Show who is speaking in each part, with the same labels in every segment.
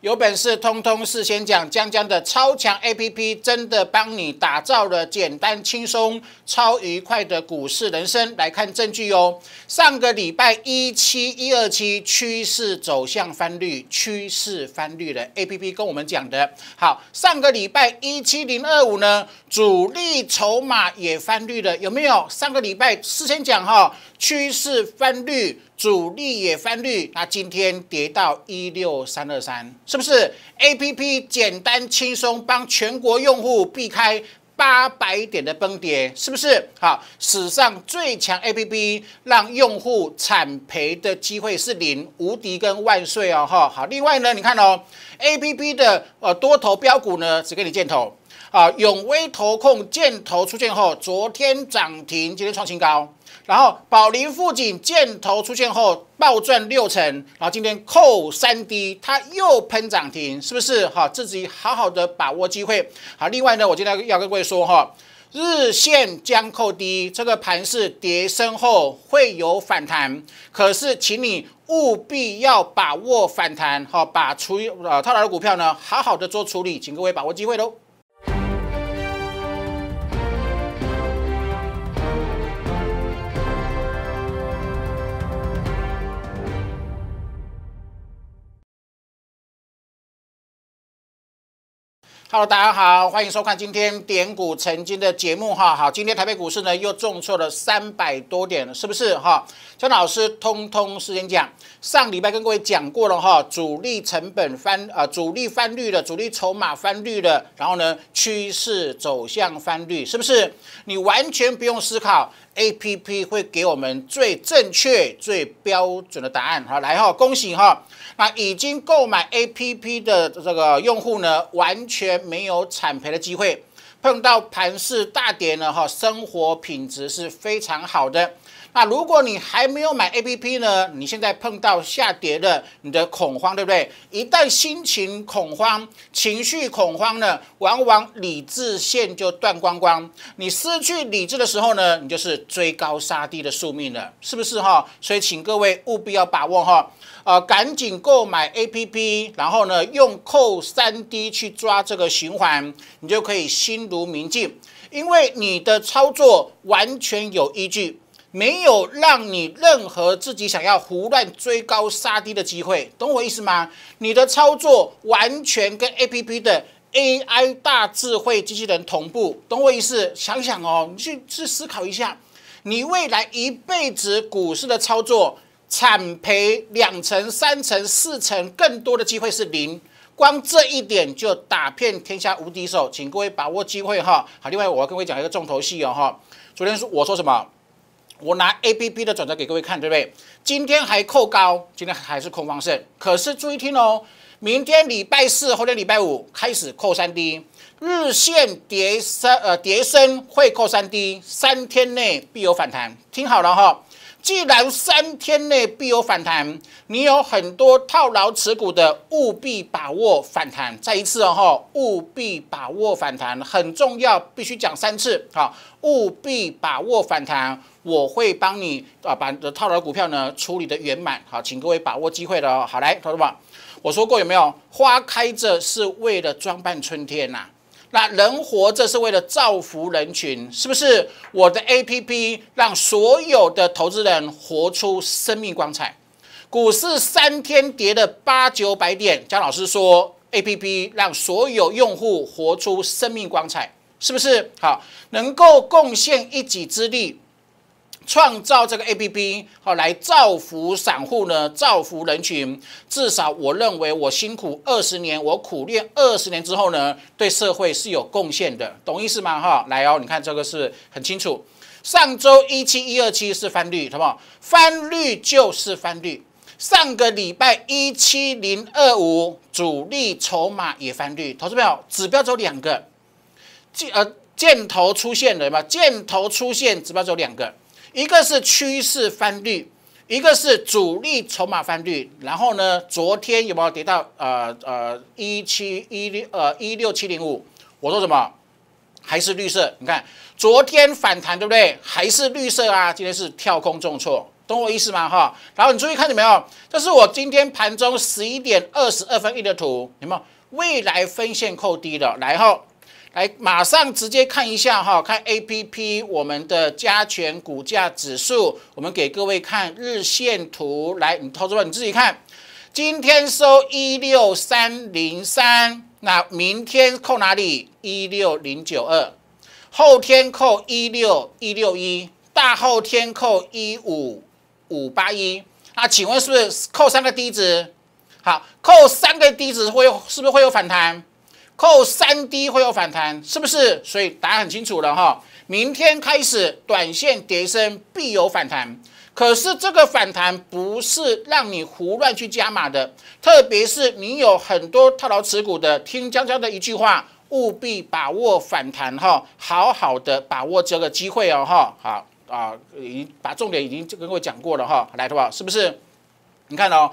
Speaker 1: 有本事通通事先讲，江江的超强 A P P 真的帮你打造了简单轻松、超愉快的股市人生。来看证据哦，上个礼拜一七一二七趋势走向翻绿，趋势翻绿的 A P P 跟我们讲的，好，上个礼拜一七零二五呢，主力筹码也翻绿了，有没有？上个礼拜事先讲哈，趋势翻绿。主力也翻绿，那今天跌到一六三二三，是不是？A P P 简单轻松帮全国用户避开八百点的崩跌，是不是？好，史上最强 A P P，让用户惨赔的机会是零，无敌跟万岁哦！哈，好，另外呢，你看哦，A P P 的呃多头标股呢，只给你箭头，啊，永威投控箭头出现后，昨天涨停，今天创新高。然后宝林富锦箭头出现后暴赚六成，然后今天扣三低，它又喷涨停，是不是？好，自己好好的把握机会。好，另外呢，我今天要跟各位说哈，日线将扣低，这个盘是跌升后会有反弹，可是请你务必要把握反弹。好，把除以呃套牢的股票呢，好好的做处理，请各位把握机会喽。Hello，大家好，欢迎收看今天点股成经的节目哈。好，今天台北股市呢又重挫了三百多点了，是不是哈？张老师通通事先讲，上礼拜跟各位讲过了哈，主力成本翻啊，主力翻绿了，主力筹码翻绿了，然后呢，趋势走向翻绿，是不是？你完全不用思考，A P P 会给我们最正确、最标准的答案哈。来哈，恭喜哈，那已经购买 A P P 的这个用户呢，完全。没有产赔的机会，碰到盘势大跌了哈，生活品质是非常好的。那如果你还没有买 APP 呢？你现在碰到下跌了，你的恐慌对不对？一旦心情恐慌、情绪恐慌呢，往往理智线就断光光。你失去理智的时候呢，你就是追高杀低的宿命了，是不是哈？所以请各位务必要把握哈，呃，赶紧购买 APP，然后呢，用扣三 D 去抓这个循环，你就可以心如明镜，因为你的操作完全有依据。没有让你任何自己想要胡乱追高杀低的机会，懂我意思吗？你的操作完全跟 A P P 的 A I 大智慧机器人同步，懂我意思？想想哦，你去去思考一下，你未来一辈子股市的操作，产赔两成、三成、四成，更多的机会是零，光这一点就打遍天下无敌手，请各位把握机会哈。好，另外我要跟各位讲一个重头戏哦哈，昨天说我说什么？我拿 A P P 的转折给各位看，对不对？今天还扣高，今天还是空方胜，可是注意听哦，明天礼拜四、后天礼拜五开始扣三低，日线叠升，呃，叠升会扣三低，三天内必有反弹，听好了哈。既然三天内必有反弹，你有很多套牢持股的，务必把握反弹。再一次哦哈，务必把握反弹很重要，必须讲三次。好，务必把握反弹，我会帮你啊把的套牢股票呢处理的圆满。好，请各位把握机会了哦。好来，同志们，我说过有没有？花开着是为了装扮春天呐。那人活着是为了造福人群，是不是？我的 A P P 让所有的投资人活出生命光彩。股市三天跌了八九百点，江老师说 A P P 让所有用户活出生命光彩，是不是？好，能够贡献一己之力。创造这个 A P P 好来造福散户呢，造福人群。至少我认为我辛苦二十年，我苦练二十年之后呢，对社会是有贡献的，懂意思吗？哈，来哦，你看这个是很清楚。上周一七一二七是翻绿，不好？翻绿就是翻绿。上个礼拜一七零二五主力筹码也翻绿，投资朋友指标走两个箭呃箭头出现的嘛，箭头出现指标走两个。一个是趋势翻绿，一个是主力筹码翻绿，然后呢，昨天有没有跌到呃呃一七一六呃一六七零五？我说什么？还是绿色？你看昨天反弹对不对？还是绿色啊？今天是跳空重挫，懂我意思吗？哈，然后你注意看见没有？这是我今天盘中十一点二十二分一的图，有没有？未来分线扣低的？然后。来，马上直接看一下哈，看 A P P 我们的加权股价指数，我们给各位看日线图。来，你投资部你自己看，今天收一六三零三，那明天扣哪里？一六零九二，后天扣一六一六一，大后天扣一五五八一。那请问是不是扣三个低值？好，扣三个低值会有，是不是会有反弹？扣三 D 会有反弹，是不是？所以答案很清楚了哈。明天开始，短线跌升必有反弹。可是这个反弹不是让你胡乱去加码的，特别是你有很多套牢持股的，听江江的一句话，务必把握反弹哈，好好的把握这个机会哦哈。好啊，已经把重点已经跟各我讲过了哈。来不好？是不是？你看哦，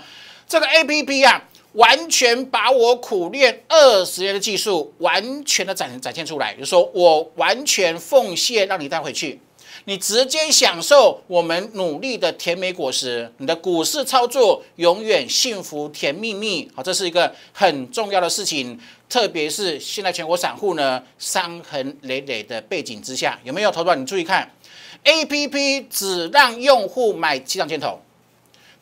Speaker 1: 这个 APP 呀。完全把我苦练二十年的技术完全的展展现出来，就说我完全奉献让你带回去，你直接享受我们努力的甜美果实。你的股市操作永远幸福甜蜜蜜。好，这是一个很重要的事情，特别是现在全国散户呢伤痕累累的背景之下，有没有投到？你注意看，A P P 只让用户买气象箭头。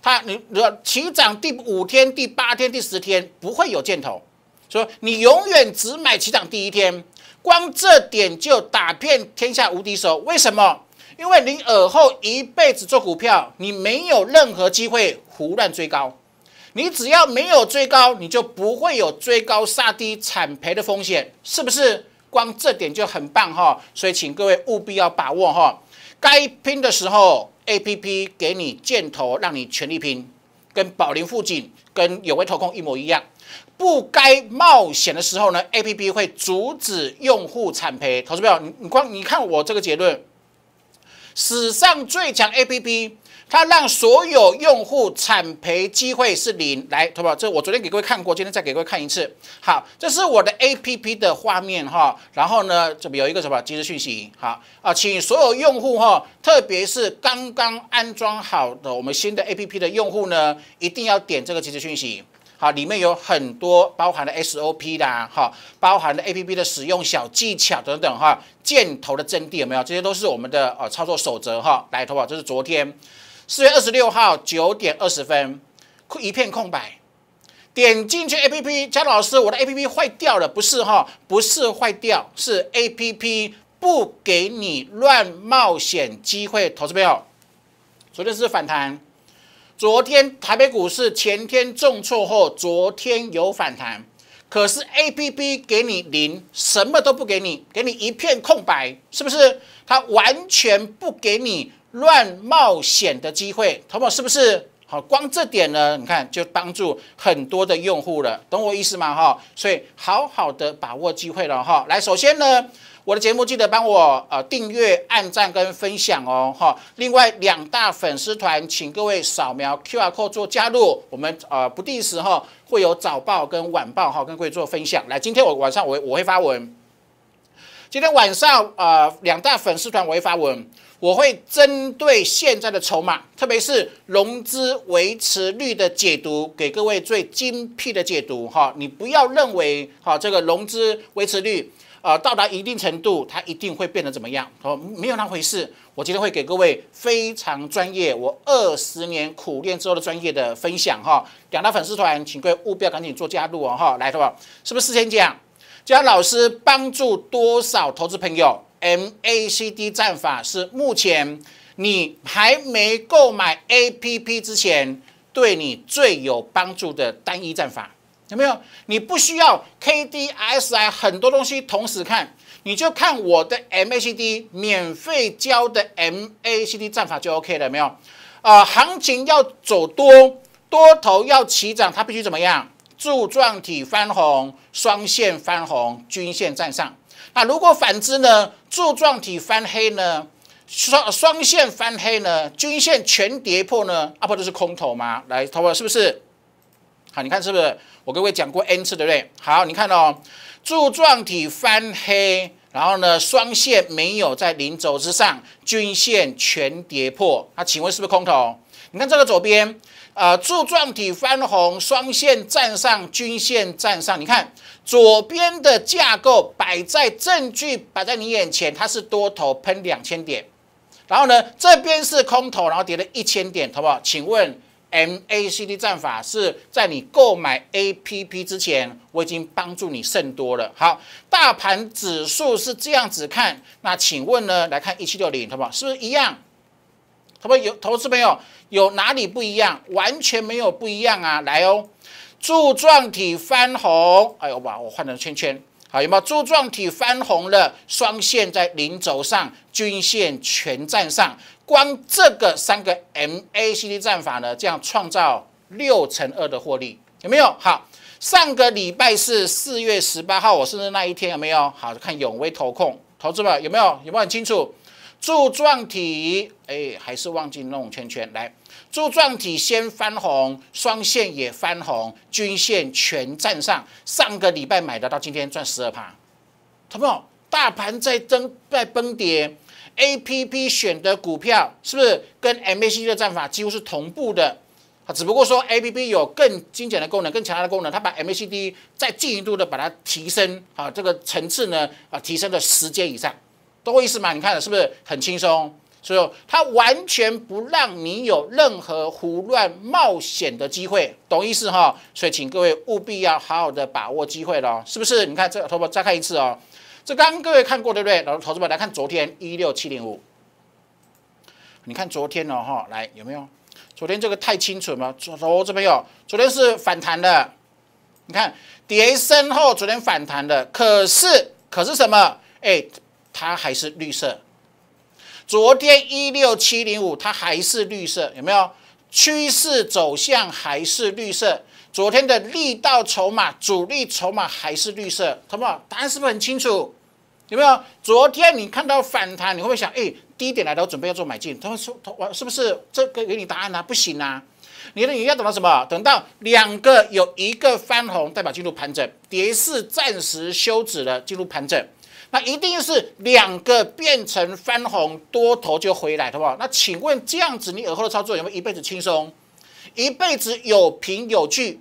Speaker 1: 他，你，你要起涨第五天、第八天、第十天不会有箭头，说你永远只买起涨第一天，光这点就打遍天下无敌手。为什么？因为你尔后一辈子做股票，你没有任何机会胡乱追高。你只要没有追高，你就不会有追高杀低惨赔的风险，是不是？光这点就很棒哈，所以请各位务必要把握哈，该拼的时候。A P P 给你箭头，让你全力拼，跟宝林富锦、跟有位投控一模一样。不该冒险的时候呢，A P P 会阻止用户产赔。投资票你，你光你看我这个结论，史上最强 A P P。它让所有用户产赔机会是零，来，投保，这我昨天给各位看过，今天再给各位看一次。好，这是我的 APP 的画面哈。然后呢，这边有一个什么即时讯息？好啊，请所有用户哈，特别是刚刚安装好的我们新的 APP 的用户呢，一定要点这个即时讯息。好，里面有很多包含了 SOP 的哈，包含了 APP 的使用小技巧等等哈，箭头的阵地有没有？这些都是我们的呃操作守则哈。来，投保，这是昨天。四月二十六号九点二十分，一片空白。点进去 A P P，江老师，我的 A P P 坏掉了，不是哈，不是坏掉，是 A P P 不给你乱冒险机会，投资朋友。昨天是反弹，昨天台北股市前天重挫后，昨天有反弹，可是 A P P 给你零，什么都不给你，给你一片空白，是不是？它完全不给你。乱冒险的机会，淘宝是不是好？光这点呢，你看就帮助很多的用户了，懂我意思吗？哈，所以好好的把握机会了哈。来，首先呢，我的节目记得帮我呃订阅、按赞跟分享哦。哈，另外两大粉丝团，请各位扫描 Q R Code 做加入。我们呃不定时哈会有早报跟晚报哈跟各位做分享。来，今天我晚上我我会发文，今天晚上啊两大粉丝团我会发文。我会针对现在的筹码，特别是融资维持率的解读，给各位最精辟的解读哈。你不要认为哈，这个融资维持率啊，到达一定程度，它一定会变得怎么样哦？没有那回事。我今天会给各位非常专业，我二十年苦练之后的专业的分享哈。两大粉丝团，请各位务必要赶紧做加入哦哈。来对吧？是不是事先讲，教老师帮助多少投资朋友？MACD 战法是目前你还没购买 APP 之前，对你最有帮助的单一战法，有没有？你不需要 k d S I 很多东西同时看，你就看我的 MACD 免费教的 MACD 战法就 OK 了，没有？啊，行情要走多，多头要起涨，它必须怎么样？柱状体翻红，双线翻红，均线站上。那如果反之呢？柱状体翻黑呢，双双线翻黑呢，均线全跌破呢，啊不就是空头吗？来，他说是不是？好，你看是不是？我各位讲过 n 次，对不对？好，你看哦，柱状体翻黑，然后呢，双线没有在零轴之上，均线全跌破，那请问是不是空头？你看这个左边。啊，柱状体翻红，双线站上，均线站上。你看左边的架构摆在证据摆在你眼前，它是多头喷两千点，然后呢，这边是空头，然后跌了一千点，好不好？请问 MACD 战法是在你购买 APP 之前，我已经帮助你甚多了。好，大盘指数是这样子看，那请问呢？来看一七六零，好不好？是不是一样？不好？有投资朋友。有哪里不一样？完全没有不一样啊！来哦，柱状体翻红，哎呦，我把我换成圈圈，好，有没有柱状体翻红了？双线在零轴上，均线全站上，光这个三个 MACD 战法呢，这样创造六乘二的获利，有没有？好，上个礼拜是四月十八号，我生日那一天有没有？好看永威投控，投资们有没有？有没有很清楚？柱状体，哎，还是忘记弄圈圈，来。柱状体先翻红，双线也翻红，均线全站上。上个礼拜买的，到今天赚十二趴。同不？大盘在增在崩跌，A P P 选的股票是不是跟 M A C D 的战法几乎是同步的？啊，只不过说 A P P 有更精简的功能，更强大的功能，它把 M A C D 再进一步的把它提升，啊，这个层次呢，啊，提升了十阶以上，懂我意思吗？你看是不是很轻松？所以它完全不让你有任何胡乱冒险的机会，懂意思哈？所以请各位务必要好好的把握机会喽，是不是？你看这，投资再看一次哦。这刚各位看过对不对？老投资们来看昨天一六七零五，你看昨天哦哈，来有没有？昨天这个太清楚了吗？投这朋友，昨天是反弹的，你看跌升后昨天反弹的，可是可是什么？哎，它还是绿色。昨天一六七零五，它还是绿色，有没有趋势走向还是绿色？昨天的力道、筹码、主力筹码还是绿色，同不们答案是不是很清楚？有没有？昨天你看到反弹，你会不会想，哎，低点来了，我准备要做买进？同学们说，我是不是这个给你答案呢？不行啊，你的你要等到什么？等到两个有一个翻红，代表进入盘整，跌势暂时休止了，进入盘整。那一定是两个变成翻红，多头就回来，的话，那请问这样子，你耳后的操作有没有一辈子轻松，一辈子有凭有据？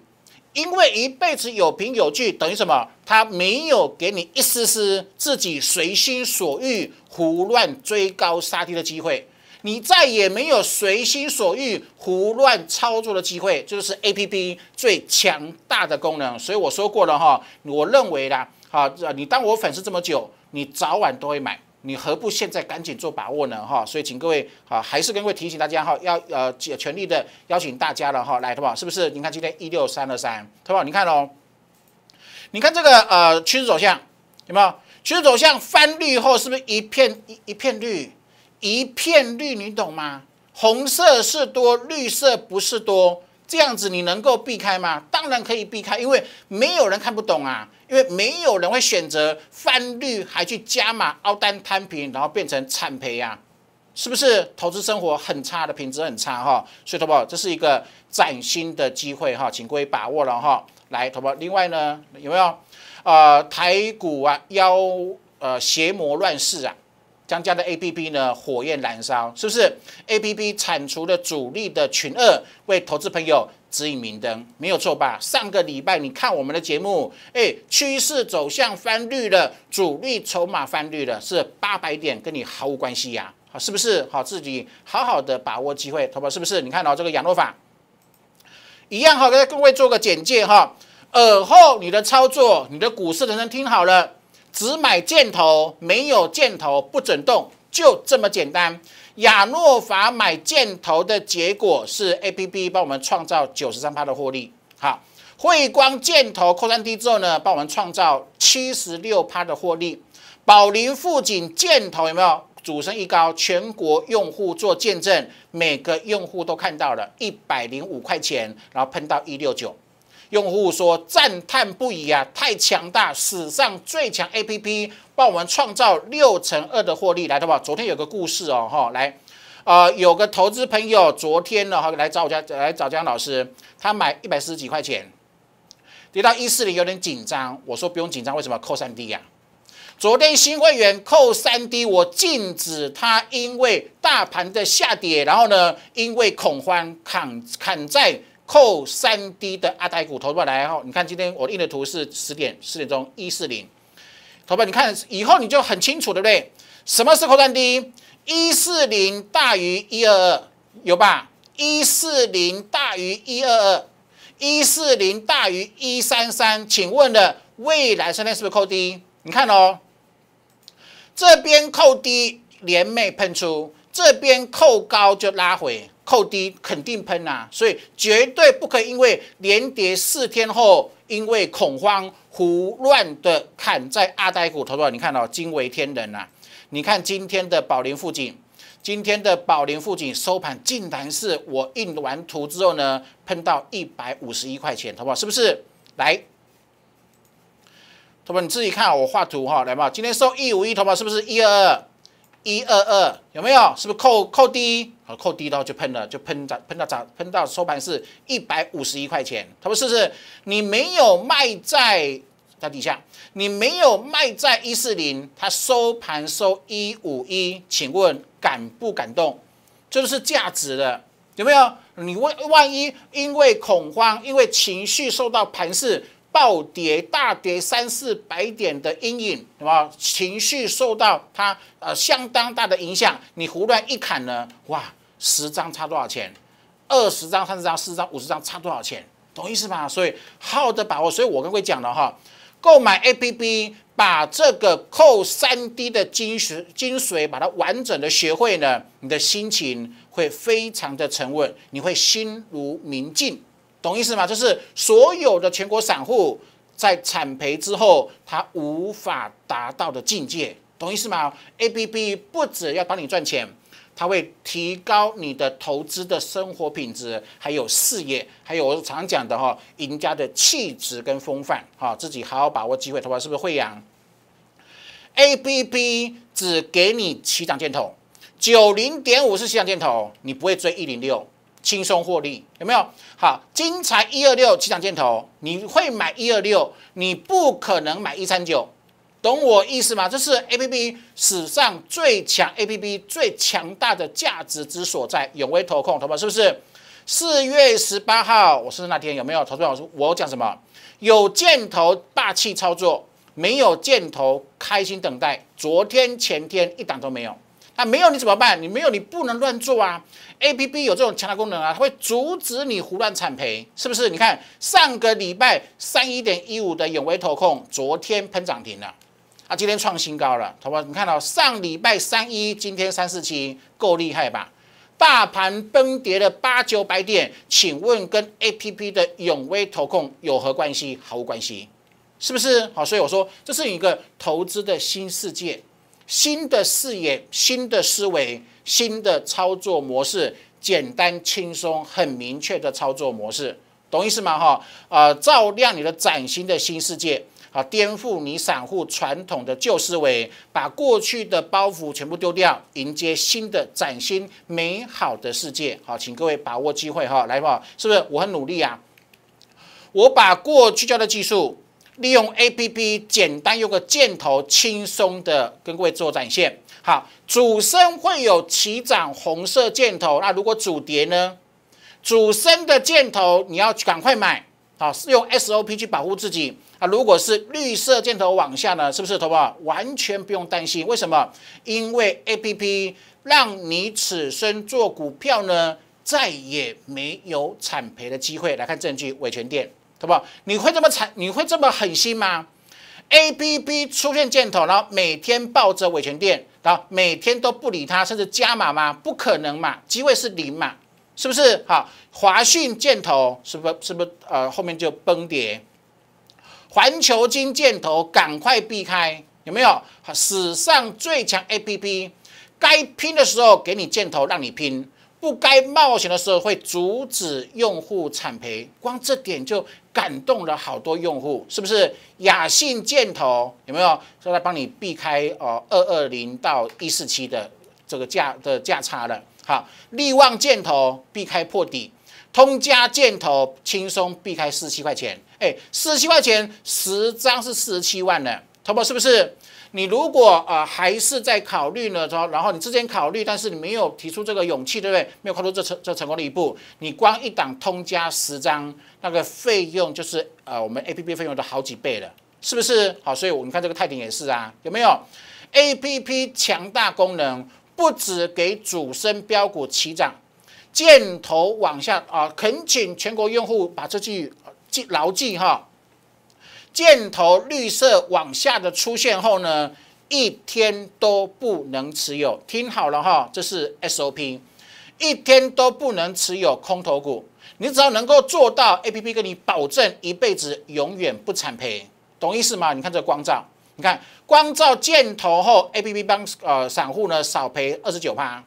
Speaker 1: 因为一辈子有凭有据等于什么？他没有给你一丝丝自己随心所欲、胡乱追高杀低的机会，你再也没有随心所欲、胡乱操作的机会，这就是 A P P 最强大的功能。所以我说过了哈，我认为啦，好，你当我粉丝这么久。你早晚都会买，你何不现在赶紧做把握呢？哈，所以请各位啊，还是跟各位提醒大家哈，要呃全力的邀请大家了哈，来，好不好？是不是？你看今天一六三二三，好不好？你看哦，你看这个呃趋势走向有没有？趋势走向翻绿后是不是一片一一片绿？一片绿，你懂吗？红色是多，绿色不是多，这样子你能够避开吗？当然可以避开，因为没有人看不懂啊。因为没有人会选择泛绿还去加码澳单摊平，然后变成惨赔呀，是不是？投资生活很差的品质很差哈，所以，投保这是一个崭新的机会哈，请各位把握了哈。来，投保，另外呢，有没有？呃，台股啊，妖呃邪魔乱世啊，将家的 A P P 呢，火焰燃烧，是不是？A P P 铲除了主力的群恶，为投资朋友。指引明灯没有错吧？上个礼拜你看我们的节目，哎，趋势走向翻绿了，主力筹码翻绿了，是八百点，跟你毫无关系呀，好是不是？好，自己好好的把握机会，好不好？是不是？你看到这个养乐法一样哈，给各位做个简介哈。耳后你的操作，你的股市，人生听好了，只买箭头，没有箭头不准动，就这么简单。亚诺法买箭头的结果是 A P P 帮我们创造九十三趴的获利。好，汇光箭头扣三 D 之后呢，帮我们创造七十六趴的获利。宝林富锦箭头有没有主升一高？全国用户做见证，每个用户都看到了一百零五块钱，然后喷到一六九，用户说赞叹不已啊，太强大，史上最强 A P P。那我们创造六乘二的获利来，对不？昨天有个故事哦，哈，来，呃，有个投资朋友昨天呢，哈，来找我家，来找江老师，他买一百四十几块钱，跌到一四零有点紧张，我说不用紧张，为什么扣三 D 呀？昨天新会员扣三 D，我禁止他，因为大盘的下跌，然后呢，因为恐慌砍砍在。扣三 D 的阿呆股，投出来？哈，你看今天我印的图是十点十点钟一四零。投伯，你看以后你就很清楚，对不对？什么是扣单低？一四零大于一二二，有吧？一四零大于一二二，一四零大于一三三。请问的未来三天是不是扣低？你看哦，这边扣低连袂喷出，这边扣高就拉回，扣低肯定喷啊，所以绝对不可以因为连跌四天后因为恐慌。胡乱的砍在阿呆股，好不好？你看到惊为天人呐！你看今天的宝林附近，今天的宝林附近收盘，竟然是我印完图之后呢，喷到一百五十一块钱，好不好？是不是？来，好们你自己看我画图哈，来吧。今天收一五一，好不好？是不是一二二一二二？有没有？是不是扣扣低？扣低刀就喷了，就喷涨，喷到涨，喷到收盘是一百五十一块钱。他说：“是不是你没有卖在在底下，你没有卖在一四零，它收盘收一五一，请问敢不敢动？这就是价值的，有没有？你万万一因为恐慌，因为情绪受到盘势。暴跌、大跌三四百点的阴影，对吧？情绪受到它呃相当大的影响，你胡乱一砍呢，哇！”十张差多少钱？二十张、三十张、四十张、五十张差多少钱？懂意思吗？所以好的把握，所以我跟各位讲了哈，购买 APP，把这个扣三 D 的精髓精髓，把它完整的学会呢，你的心情会非常的沉稳，你会心如明镜，懂意思吗？就是所有的全国散户在产培之后，他无法达到的境界，懂意思吗？APP 不止要帮你赚钱。它会提高你的投资的生活品质，还有事业，还有我常讲的哈，赢家的气质跟风范哈，自己好好把握机会，头发是不是会养 a B B 只给你起涨箭头，九零点五是起涨箭头，你不会追一零六，轻松获利，有没有？好，精彩一二六起涨箭头，你会买一二六，你不可能买一三九。懂我意思吗？这是 A P P 史上最强 A P P 最强大的价值之所在。永威投控，投胞是不是？四月十八号，我生日那天有没有老师，我讲什么？有箭头霸气操作，没有箭头开心等待。昨天、前天一档都没有。那没有你怎么办？你没有你不能乱做啊！A P P 有这种强大功能啊，它会阻止你胡乱产培，是不是？你看上个礼拜三一点一五的永威投控，昨天喷涨停了。今天创新高了，好不好？你看到上礼拜三一，今天三四七，够厉害吧？大盘崩跌了八九百点，请问跟 A P P 的永威投控有何关系？毫无关系，是不是？好，所以我说这是一个投资的新世界，新的视野，新的思维，新的操作模式，简单轻松，很明确的操作模式。懂意思吗？哈啊，照亮你的崭新的新世界，好，颠覆你散户传统的旧思维，把过去的包袱全部丢掉，迎接新的崭新美好的世界。好，请各位把握机会哈，来吧，是不是？我很努力啊，我把过去教的技术，利用 A P P 简单用个箭头，轻松的跟各位做展现。好，主升会有起涨红色箭头，那如果主跌呢？主升的箭头，你要赶快买，好，是用 SOP 去保护自己。啊，如果是绿色箭头往下呢，是不是？好不好？完全不用担心，为什么？因为 APP 让你此生做股票呢，再也没有惨赔的机会。来看证据，维权店，好不好？你会这么惨？你会这么狠心吗？APP 出现箭头，然后每天抱着维权店。然后每天都不理它，甚至加码吗？不可能嘛，机会是零嘛。是不是好？华讯箭头是不是是不是呃后面就崩跌？环球金箭头赶快避开，有没有？史上最强 A P P，该拼的时候给你箭头让你拼，不该冒险的时候会阻止用户惨赔，光这点就感动了好多用户，是不是？雅信箭头有没有？说他帮你避开哦，二二零到一四七的这个价的价差了。好，力望箭头避开破底，通加箭头轻松避开四十七块钱，哎，四十七块钱十张是四十七万呢，差不是不是？你如果呃还是在考虑呢，然后你之前考虑，但是你没有提出这个勇气，对不对？没有跨出这成这成功的一步，你光一档通加十张，那个费用就是呃我们 A P P 费用的好几倍了，是不是？好，所以我们看这个泰鼎也是啊，有没有？A P P 强大功能。不止给主升标股齐涨，箭头往下啊！恳请全国用户把这句记牢记哈。箭头绿色往下的出现后呢，一天都不能持有。听好了哈，这是 SOP，一天都不能持有空头股。你只要能够做到，APP 跟你保证一辈子永远不产赔，懂意思吗？你看这光照。你看，光照箭头后，A P P 帮呃散户呢少赔二十九趴。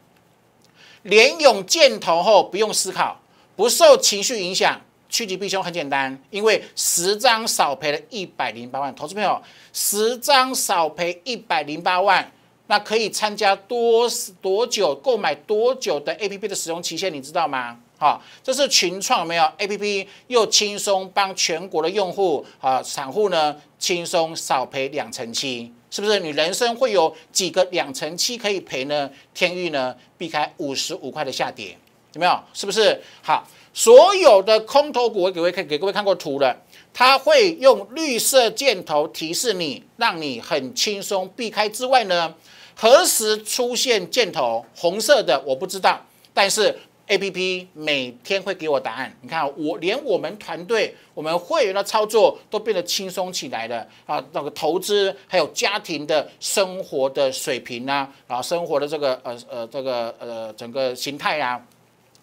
Speaker 1: 连勇箭头后不用思考，不受情绪影响，趋吉避凶很简单。因为十张少赔了一百零八万，投资朋友，十张少赔一百零八万，那可以参加多多久购买多久的 A P P 的使用期限，你知道吗？好，这是群创，没有 A P P 又轻松帮全国的用户啊，散户呢轻松少赔两成七，是不是？你人生会有几个两成七可以赔呢？天域呢避开五十五块的下跌，有没有？是不是？好，所有的空头股我给位看，给各位看过图了，它会用绿色箭头提示你，让你很轻松避开。之外呢，何时出现箭头红色的我不知道，但是。A P P 每天会给我答案，你看我连我们团队、我们会员的操作都变得轻松起来了啊！那个投资还有家庭的生活的水平啊，啊，生活的这个呃呃这个呃整个形态啊、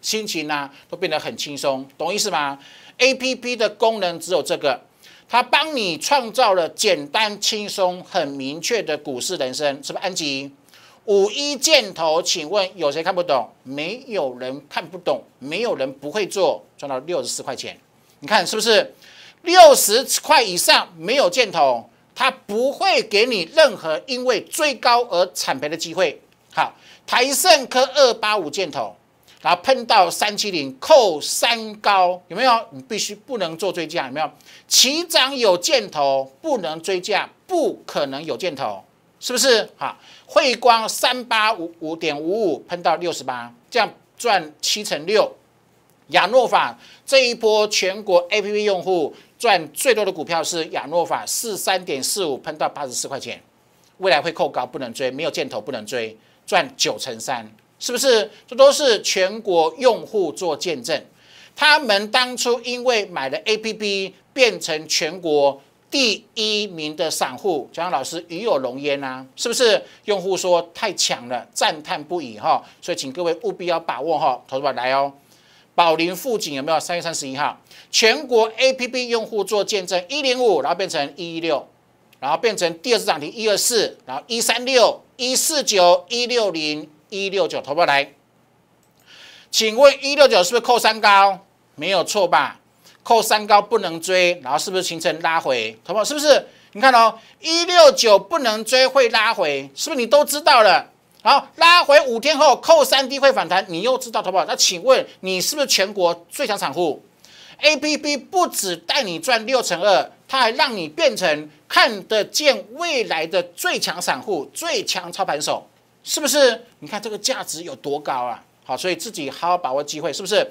Speaker 1: 心情啊，都变得很轻松，懂意思吗？A P P 的功能只有这个，它帮你创造了简单、轻松、很明确的股市人生。什么？安吉？五一箭头，请问有谁看不懂？没有人看不懂，没有人不会做，赚到六十四块钱。你看是不是六十块以上没有箭头，它不会给你任何因为追高而惨赔的机会。好，台盛科二八五箭头，然后碰到三七零扣三高，有没有？你必须不能做追加，有没有？起涨有箭头不能追加，不可能有箭头。是不是？好，汇光三八五五点五五喷到六十八，这样赚七成六。亚诺法这一波全国 A P P 用户赚最多的股票是亚诺法四三点四五喷到八十四块钱，未来会扣高，不能追，没有箭头不能追，赚九成三，是不是？这都是全国用户做见证，他们当初因为买了 A P P 变成全国。第一名的散户，蒋老师与有荣烟呐，是不是？用户说太强了，赞叹不已哈。所以请各位务必要把握哈，投资来哦。宝林附近有没有？三月三十一号，全国 A P P 用户做见证，一零五，然后变成一一六，然后变成第二次涨停，一二四，然后一三六、一四九、一六零、一六九，投资来，请问一六九是不是扣三高？没有错吧？扣三高不能追，然后是不是形成拉回？好不好？是不是？你看哦，一六九不能追，会拉回，是不是？你都知道了。好，拉回五天后，扣三低会反弹，你又知道，好不好？那请问你是不是全国最强散户？A P P 不止带你赚六成二，它还让你变成看得见未来的最强散户、最强操盘手，是不是？你看这个价值有多高啊？好，所以自己好好把握机会，是不是？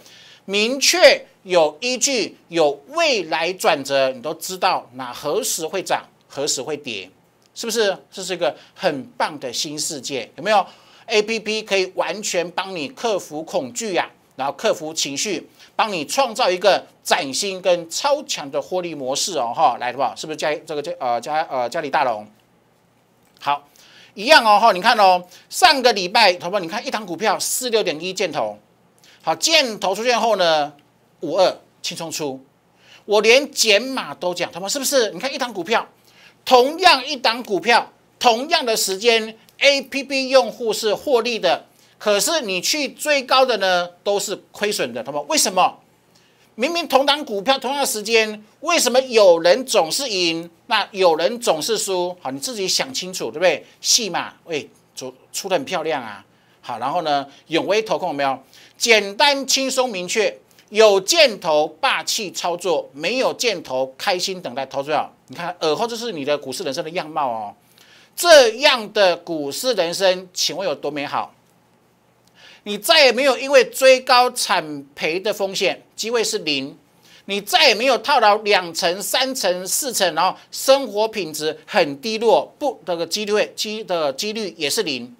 Speaker 1: 明确有依据，有未来转折，你都知道那何时会涨，何时会跌，是不是？这是一个很棒的新世界，有没有？A P P 可以完全帮你克服恐惧呀，然后克服情绪，帮你创造一个崭新跟超强的获利模式哦，哈，来，的发是不是家这个家呃家呃家里大龙？好，一样哦，哈，你看哦，上个礼拜头发，你看一档股票四六点一箭头。好，箭头出现后呢，五二轻松出，我连减码都讲，他们是不是？你看一档股票，同样一档股票，同样的时间，A P P 用户是获利的，可是你去最高的呢，都是亏损的，他们为什么？明明同档股票，同样的时间，为什么有人总是赢，那有人总是输？好，你自己想清楚，对不对？戏码，喂，出出的很漂亮啊。好，然后呢？永威投控有没有简单、轻松、明确？有箭头，霸气操作；没有箭头，开心等待。投资好，你看耳后就是你的股市人生的样貌哦。这样的股市人生，请问有多美好？你再也没有因为追高产赔的风险机会是零，你再也没有套牢两层、三层、四层，然后生活品质很低落，不那个几率机的几率也是零。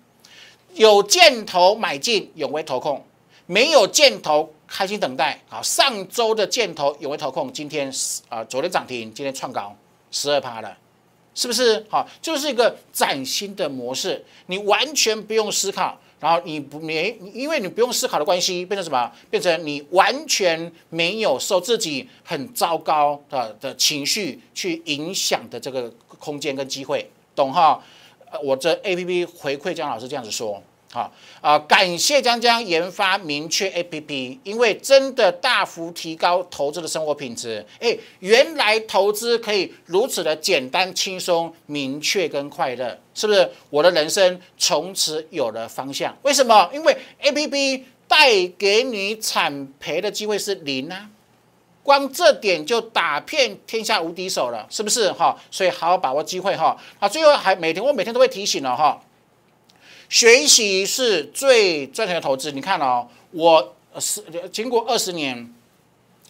Speaker 1: 有箭头买进，永威投控；没有箭头，开心等待。好，上周的箭头永威投控，今天啊，昨天涨停，今天创高十二趴了，是不是？好，就是一个崭新的模式，你完全不用思考，然后你不没，因为你不用思考的关系，变成什么？变成你完全没有受自己很糟糕的的情绪去影响的这个空间跟机会，懂哈？我这 A P P 回馈江老师这样子说，好啊，感谢江江研发明确 A P P，因为真的大幅提高投资的生活品质。哎，原来投资可以如此的简单、轻松、明确跟快乐，是不是？我的人生从此有了方向。为什么？因为 A P P 带给你产赔的机会是零啊。光这点就打遍天下无敌手了，是不是哈？所以好好把握机会哈。好，最后还每天我每天都会提醒了哈，学习是最赚钱的投资。你看哦，我十经过二十年，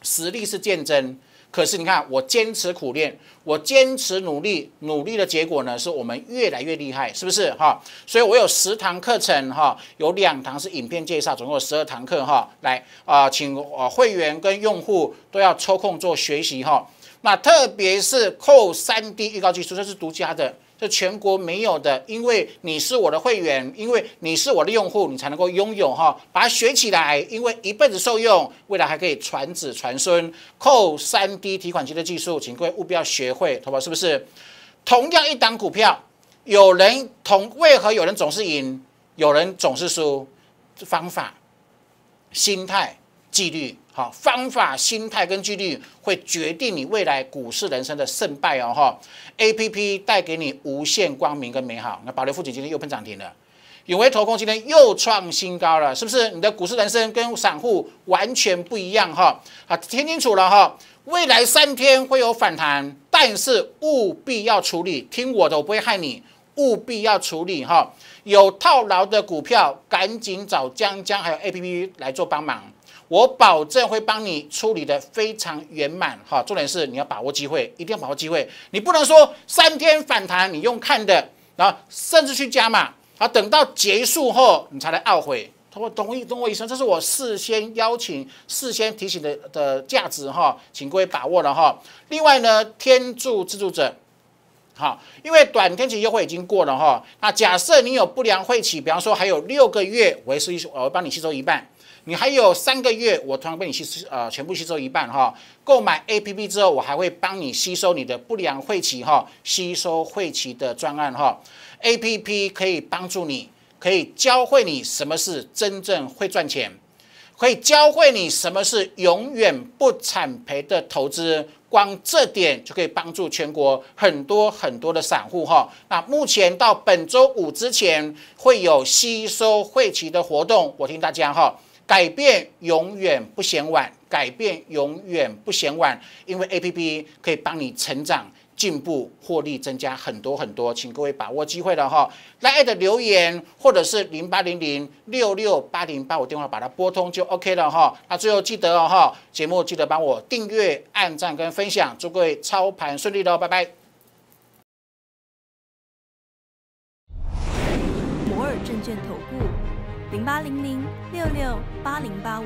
Speaker 1: 实力是见证。可是你看，我坚持苦练，我坚持努力，努力的结果呢，是我们越来越厉害，是不是哈？所以我有十堂课程哈，有两堂是影片介绍，总共十二堂课哈。来啊，请会员跟用户都要抽空做学习哈。那特别是扣三 D 预告技术，这是独家的。这全国没有的，因为你是我的会员，因为你是我的用户，你才能够拥有哈，把它学起来，因为一辈子受用，未来还可以传子传孙。扣三 D 提款机的技术，请各位务必要学会，好不好？是不是？同样一档股票，有人同为何有人总是赢，有人总是输？方法、心态。纪律好，方法、心态跟纪律会决定你未来股市人生的胜败哦哈。A P P 带给你无限光明跟美好。那保利富亲今天又喷涨停了，永威投控今天又创新高了，是不是？你的股市人生跟散户完全不一样哈。好，听清楚了哈。未来三天会有反弹，但是务必要处理，听我的，我不会害你。务必要处理哈，有套牢的股票，赶紧找江江还有 A P P 来做帮忙，我保证会帮你处理的非常圆满哈。重点是你要把握机会，一定要把握机会，你不能说三天反弹你用看的，然后甚至去加码，好，等到结束后你才来懊悔。同说，同意，同我一声，这是我事先邀请、事先提醒的的价值哈，请各位把握了哈。另外呢，天助自助者。好，因为短天期优惠已经过了哈，那假设你有不良汇期，比方说还有六个月，我也是，我帮你吸收一半，你还有三个月，我同样帮你吸收，呃，全部吸收一半哈。购买 A P P 之后，我还会帮你吸收你的不良汇期哈，吸收汇期的专案哈，A P P 可以帮助你，可以教会你什么是真正会赚钱。可以教会你什么是永远不产赔的投资，光这点就可以帮助全国很多很多的散户哈。那目前到本周五之前会有吸收会期的活动，我听大家哈，改变永远不嫌晚，改变永远不嫌晚，因为 A P P 可以帮你成长。进步获利增加很多很多，请各位把握机会了哈。来爱的留言或者是零八零零六六八零八五电话把它拨通就 OK 了哈。那最后记得哦哈，节目记得帮我订阅、按赞跟分享，祝各位操盘顺利喽，拜拜。摩尔证券投顾，零八零零六六八零八五。